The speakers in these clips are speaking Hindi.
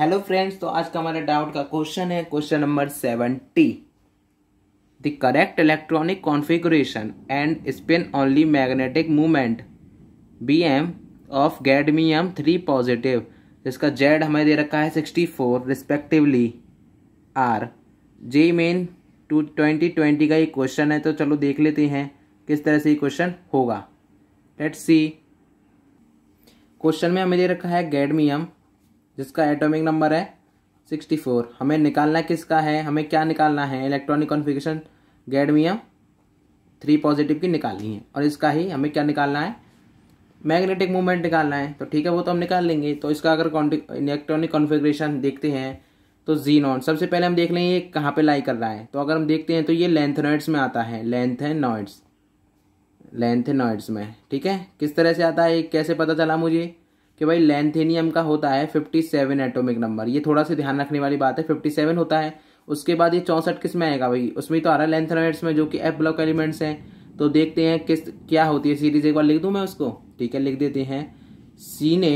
हेलो फ्रेंड्स तो आज का हमारा डाउट का क्वेश्चन है question number seventy the correct electronic configuration and spin only magnetic moment B M of gadolinium three positive जिसका जेड हमें दे रखा है sixty four respectively are JEE main two twenty twenty का ये क्वेश्चन है तो चलो देख लेते हैं किस तरह से ये क्वेश्चन होगा लेट्स सी क्वेश्चन में हमें दे रखा है गैडमियम जिसका एटॉमिक नंबर है 64 हमें निकालना किसका है हमें क्या निकालना है electronic configuration cadmium three positive की निकालनी है और इसका ही हमें क्या निकालना है मैग्नेटिक मूवमेंट निकालना है तो ठीक है वो तो हम निकाल लेंगे तो इसका अगर इलेक्ट्रॉनिक कॉन्फिग्रेशन देखते हैं तो जी नॉन सबसे पहले हम देख लें ये कहाँ पे लाई कर रहा है तो अगर हम देखते हैं तो ये लेंथ नॉइड्स में आता है लेंथ है लेंथ नॉइड्स में ठीक है किस तरह से आता है कैसे पता चला मुझे कि भाई लेंथेनियम का होता है फिफ्टी सेवन एटोमिक नंबर ये थोड़ा सा ध्यान रखने वाली बात है फिफ्टी सेवन होता है उसके बाद ये चौंसठ किस में आएगा भाई उसमें तो आ रहा है लेंथेनाइड्स में जो कि एफ ब्लॉक एलिमेंट्स हैं तो देखते हैं किस क्या होती है सीरीज एक बार लिख दूँ मैं उसको ठीक है लिख देते हैं सीने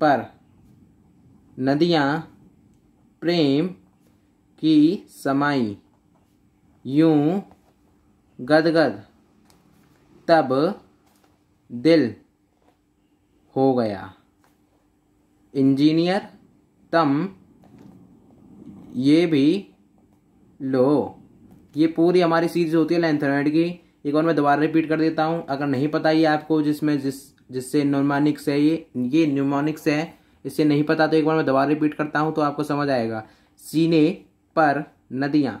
पर नदियाँ प्रेम की समाई यूं गदगद तब दिल हो गया इंजीनियर तम ये भी लो ये पूरी हमारी सीरीज होती है लेंथ थर्मेट की एक बार मैं दोबारा रिपीट कर देता हूँ अगर नहीं पता ये आपको जिसमें जिस जिससे न्यूमोनिक्स है ये ये न्यूमानिक्स है इससे नहीं पता तो एक बार मैं दोबारा रिपीट करता हूँ तो आपको समझ आएगा सीने पर नदियाँ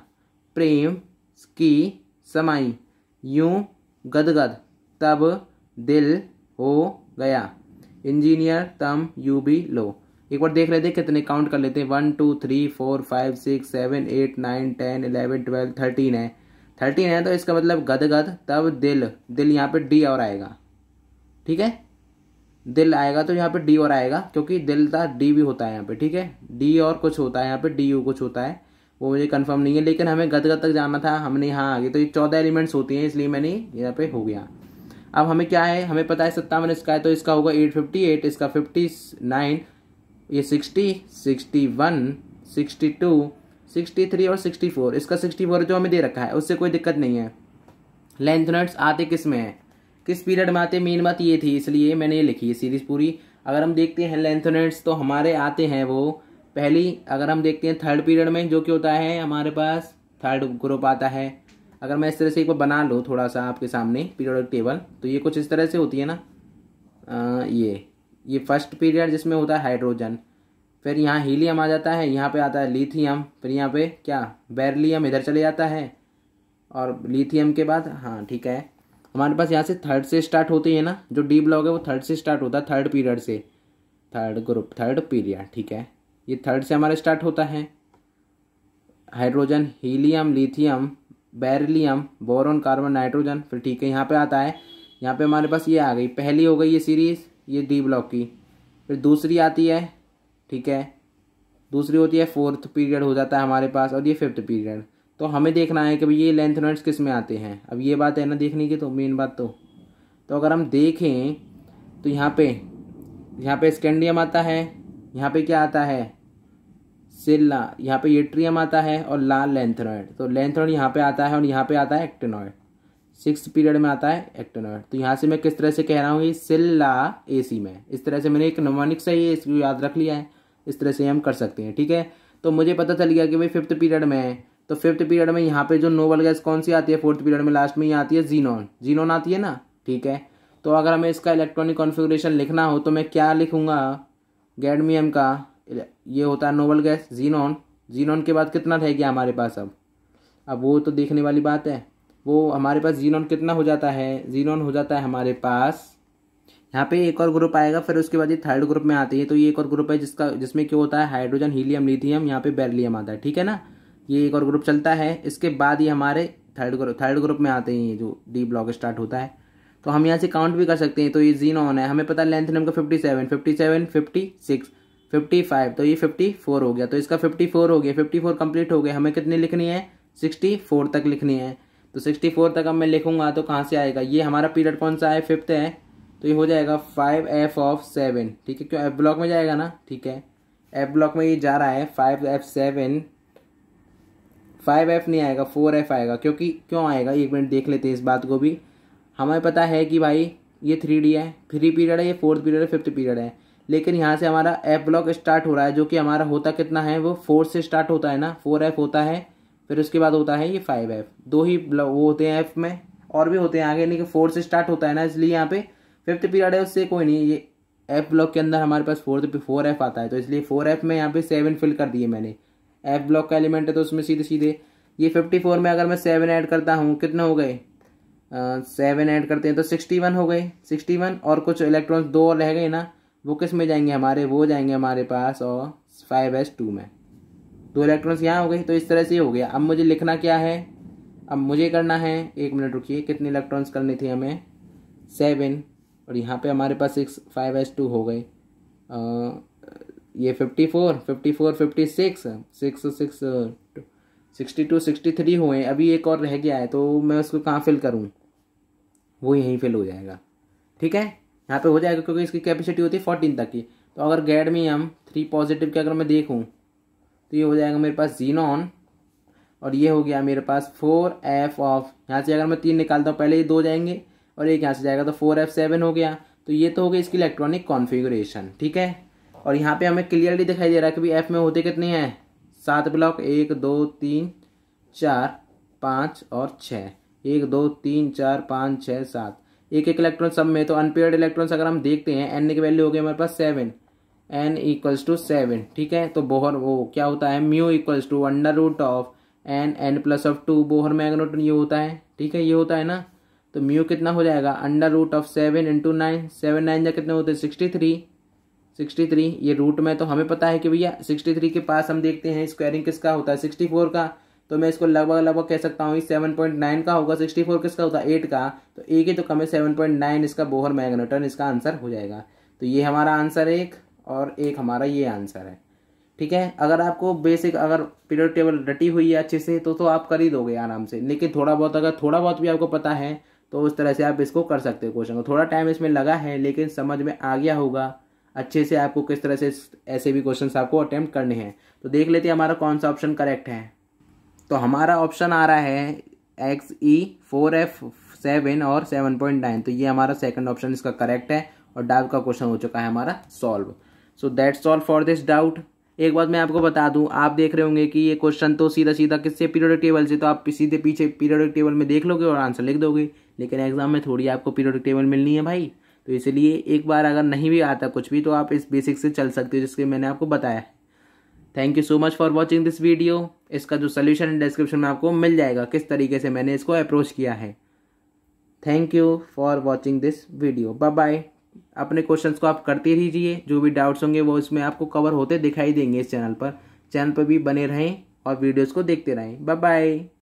प्रेम की समाई यूं गदगद तब दिल हो गया इंजीनियर तम यू बी लो एक बार देख लेते कितने काउंट कर लेते हैं one two three four five six seven eight nine ten eleven twelve thirteen है थर्टीन है तो इसका मतलब गद गद तब दिल दिल यहाँ पे डी और आएगा ठीक है दिल आएगा तो यहाँ पे डी और आएगा क्योंकि दिल था डी भी होता है यहाँ पे ठीक है डी और कुछ होता है यहाँ पे डी यू कुछ होता है वो मुझे कंफर्म नहीं है लेकिन हमें गदगद तक जाना था हमने यहाँ आ गए तो ये चौदह एलिमेंट्स होती हैं इसलिए मैंने यहाँ पे हो गया अब हमें क्या है हमें पता है सत्तावन इसका है तो इसका होगा एट फिफ्टी एट इसका फिफ्टी नाइन ये sixty sixty one sixty two sixty three और सिक्सटी फोर इसका सिक्सटी फोर जो हमें दे रखा है उससे कोई दिक्कत नहीं है लेंथ नट्स आते किस में है किस पीरियड में आते मेन बात ये थी इसलिए मैंने ये लिखी है सीरीज़ पूरी अगर हम देखते हैं लेंथ नट्स तो हमारे आते हैं वो पहली अगर हम देखते हैं थर्ड पीरियड में जो कि होता है हमारे पास थर्ड ग्रुप आता है अगर मैं इस तरह से एक बार बना लूँ थोड़ा सा आपके सामने पीरियोडिक टेबल तो ये कुछ इस तरह से होती है ना आ, ये ये फर्स्ट पीरियड जिसमें होता है हाइड्रोजन फिर यहाँ हीलियम आ जाता है यहाँ पे आता है लिथियम फिर यहाँ पे क्या बैरलीम इधर चले जाता है और लिथियम के बाद हाँ ठीक है हमारे पास यहाँ से थर्ड से स्टार्ट होती है ना जो डी ब्लॉक है वो थर्ड से स्टार्ट होता है थर्ड पीरियड से थर्ड ग्रुप थर्ड पीरियड ठीक है ये थर्ड से हमारा स्टार्ट होता है hydrogen helium lithium beryllium boron carbon nitrogen फिर ठीक है यहाँ पे आता है यहाँ पे हमारे पास ये आ गई पहली हो गई ये सीरीज़ ये डी ब्लॉक की फिर दूसरी आती है ठीक है दूसरी होती है फोर्थ पीरियड हो जाता है हमारे पास और ये फिफ्थ पीरियड तो हमें देखना है कि भाई ये लेंथ नोट्स किस में आते हैं अब ये बात है ना देखने की तो मेन बात तो तो अगर हम देखें तो यहाँ पे यहाँ पे स्कैंडियम आता है यहाँ पे क्या आता है सेल्ला ला यहाँ पे एट्रियम आता है और ला लेंथनॉइड तो लेंथनॉइड यहाँ पे आता है और यहाँ पे आता है एक्टेनॉइड सिक्स पीरियड में आता है एक्टेनॉइड तो यहाँ से मैं किस तरह से कह रहा हूँ ये सिल ला ए सी में इस तरह से मैंने एक नमोनिक से ही इसको याद रख लिया है इस तरह से हम कर सकते हैं ठीक है तो मुझे पता चल गया कि भाई फिफ्थ पीरियड में है तो फिफ्थ पीरियड में यहाँ पे जो नोवल गैस कौन सी आती है फोर्थ पीरियड में लास्ट में ये आती है जीनॉन जीनॉन आती है ना ठीक है तो अगर हमें इसका इलेक्ट्रॉनिक कॉन्फ़िगरेशन लिखना हो तो मैं क्या लिखूँगा गैडमियम का ये होता है नोबल गैस जीनॉन जीनॉन के बाद कितना रह गया हमारे पास अब अब वो तो देखने वाली बात है वो हमारे पास जीनॉन कितना हो जाता है जीनॉन हो जाता है हमारे पास यहाँ पे एक और ग्रुप आएगा फिर उसके बाद ये थर्ड ग्रुप में आती है तो ये एक और ग्रुप है जिसका जिसमें क्यों होता है हाइड्रोजन हीलियम लिथियम यहाँ पे बेरिलियम आता है ठीक है ना ये एक और ग्रुप चलता है इसके बाद ये हमारे थर्ड ग्रुप थर्ड ग्रुप में आते हैं ये जो डी ब्लॉक स्टार्ट होता है तो हम यहाँ से काउंट भी कर सकते हैं तो ये जीनॉन है हमें पता है length number fifty seven fifty seven fifty six fifty five तो ये फिफ्टी फोर हो गया तो इसका फिफ्टी फोर हो गया फिफ्टी फोर कंप्लीट हो गया हमें कितनी लिखनी है सिक्सटी फोर तक लिखनी है तो सिक्सटी फोर तक अब मैं लिखूंगा तो कहाँ से आएगा ये हमारा पीरियड कौन सा है फिफ्थ है तो ये हो जाएगा फाइव एफ ऑफ सेवन ठीक है क्यों एफ ब्लॉक में जाएगा ना ठीक है एफ ब्लॉक में ये जा रहा है five F seven five F नहीं आएगा फोर एफ आएगा क्योंकि क्यों आएगा एक मिनट देख लेते हैं इस बात को भी हमें पता है कि भाई ये थ्री डी है थ्री पीरियड है ये फोर्थ पीरियड है फिफ्थ पीरियड है लेकिन यहाँ से हमारा एफ ब्लॉक स्टार्ट हो रहा है जो कि हमारा होता कितना है वो फोर से स्टार्ट होता है ना फोर एफ होता है फिर उसके बाद होता है ये फाइव एफ दो ही वो होते हैं एफ में और भी होते हैं आगे लेकिन फोर से स्टार्ट होता है ना इसलिए यहाँ पे फिफ्थ पीरियड है उससे कोई नहीं ये एफ ब्लॉक के अंदर हमारे पास फोर्थ फोर एफ आता है तो इसलिए फोर एफ में यहाँ पे सेवन फिल कर दिए मैंने एफ ब्लॉक का एलिमेंट है तो उसमें सीधे सीधे ये फिफ्टी फोर में अगर मैं सेवन ऐड करता हूँ कितने हो गए सेवन ऐड करते हैं तो सिक्सटी वन हो गए सिक्सटी वन और कुछ इलेक्ट्रॉन्स दो और रह गए ना वो किस में जाएंगे हमारे वो जाएंगे हमारे पास और फाइव एस टू में दो इलेक्ट्रॉन्स यहाँ हो गए तो इस तरह से हो गया अब मुझे लिखना क्या है अब मुझे करना है एक मिनट रुकिए कितने इलेक्ट्रॉन्स करने थे हमें सेवन और यहाँ पे हमारे पास सिक्स फाइव एस टू हो गए ये fifty four fifty four fifty six six six sixty two sixty three हुए अभी एक और रह गया है तो मैं उसको कहाँ फिल करूँ वो यहीं फिल हो जाएगा ठीक है यहाँ पे हो जाएगा क्योंकि इसकी कैपेसिटी होती है फोर्टीन तक की तो अगर गैड में हम थ्री पॉजिटिव के अगर मैं देखूँ तो ये हो जाएगा मेरे पास जीनॉन और ये हो गया मेरे पास फोर एफ ऑफ यहाँ से अगर मैं तीन निकालता हूँ पहले ये दो जाएंगे और एक यहाँ से जाएगा तो फोर एफ सेवन हो गया तो ये तो हो गया इसकी इलेक्ट्रॉनिक कॉन्फिगरेशन ठीक है और यहाँ पे हमें क्लियरली दिखाई दे रहा है कि भाई एफ में होते कितने हैं सात ब्लॉक एक दो तीन चार पाँच और छः एक दो तीन चार पाँच छः सात एक एक इलेक्ट्रॉन सब में तो अनपेयर्ड इलेक्ट्रॉन्स अगर हम देखते हैं एन की वैल्यू हो गई हमारे पास seven N equals to seven ठीक है तो बोहर वो क्या होता है mu equals to under root of N N plus of two Bohr magneton ये होता है ठीक है ये होता है ना तो म्यू कितना हो जाएगा under root of seven into nine seven nine या कितने होते हैं सिक्सटी थ्री सिक्सटी थ्री ये रूट में तो हमें पता है कि भैया सिक्सटी थ्री के पास हम देखते हैं स्क्वायरिंग किसका होता है सिक्सटी फोर का तो मैं इसको लगभग लगभग कह सकता हूँ सेवन पॉइंट नाइन का होगा सिक्सटी फोर किसका होता है एट का तो एक ही तो कम है सेवन पॉइंट नाइन इसका बोहर मैग्नेटन इसका आंसर हो जाएगा तो ये हमारा आंसर एक और एक हमारा ये आंसर है ठीक है अगर आपको बेसिक अगर पीरियड टेबल रटी हुई है अच्छे से तो तो आप कर ही दोगे आराम से लेकिन थोड़ा बहुत अगर थोड़ा बहुत भी आपको पता है तो उस तरह से आप इसको कर सकते हो क्वेश्चन को थोड़ा टाइम इसमें लगा है लेकिन समझ में आ गया होगा अच्छे से आपको किस तरह से ऐसे भी क्वेश्चन आपको अटैम्प्ट करने हैं तो देख लेते हैं हमारा कौन सा ऑप्शन करेक्ट है तो हमारा ऑप्शन आ रहा है X E four F seven और सेवन पॉइंट नाइन तो ये हमारा सेकंड ऑप्शन इसका करेक्ट है और डाउट का क्वेश्चन हो चुका है हमारा solve so that solve for this doubt एक बात मैं आपको बता दूं आप देख रहे होंगे कि ये क्वेश्चन तो सीधा सीधा किससे पीरियडिक टेबल से तो आप सीधे पीछे पीरियडिक टेबल में देख लोगे और आंसर लिख दोगे लेकिन एग्जाम में थोड़ी आपको पीरियडिक टेबल मिलनी है भाई तो इसलिए एक बार अगर नहीं भी आता कुछ भी तो आप इस बेसिक से चल सकते हो जिसके मैंने आपको बताया thank you so much for watching this video इसका जो सोल्यूशन डिस्क्रिप्शन में आपको मिल जाएगा किस तरीके से मैंने इसको अप्रोच किया है thank you for watching this video bye bye अपने क्वेश्चंस को आप करते रहिए जो भी डाउट्स होंगे वो इसमें आपको कवर होते दिखाई देंगे इस चैनल पर चैनल पर भी बने रहें और वीडियोस को देखते रहें बाय बाय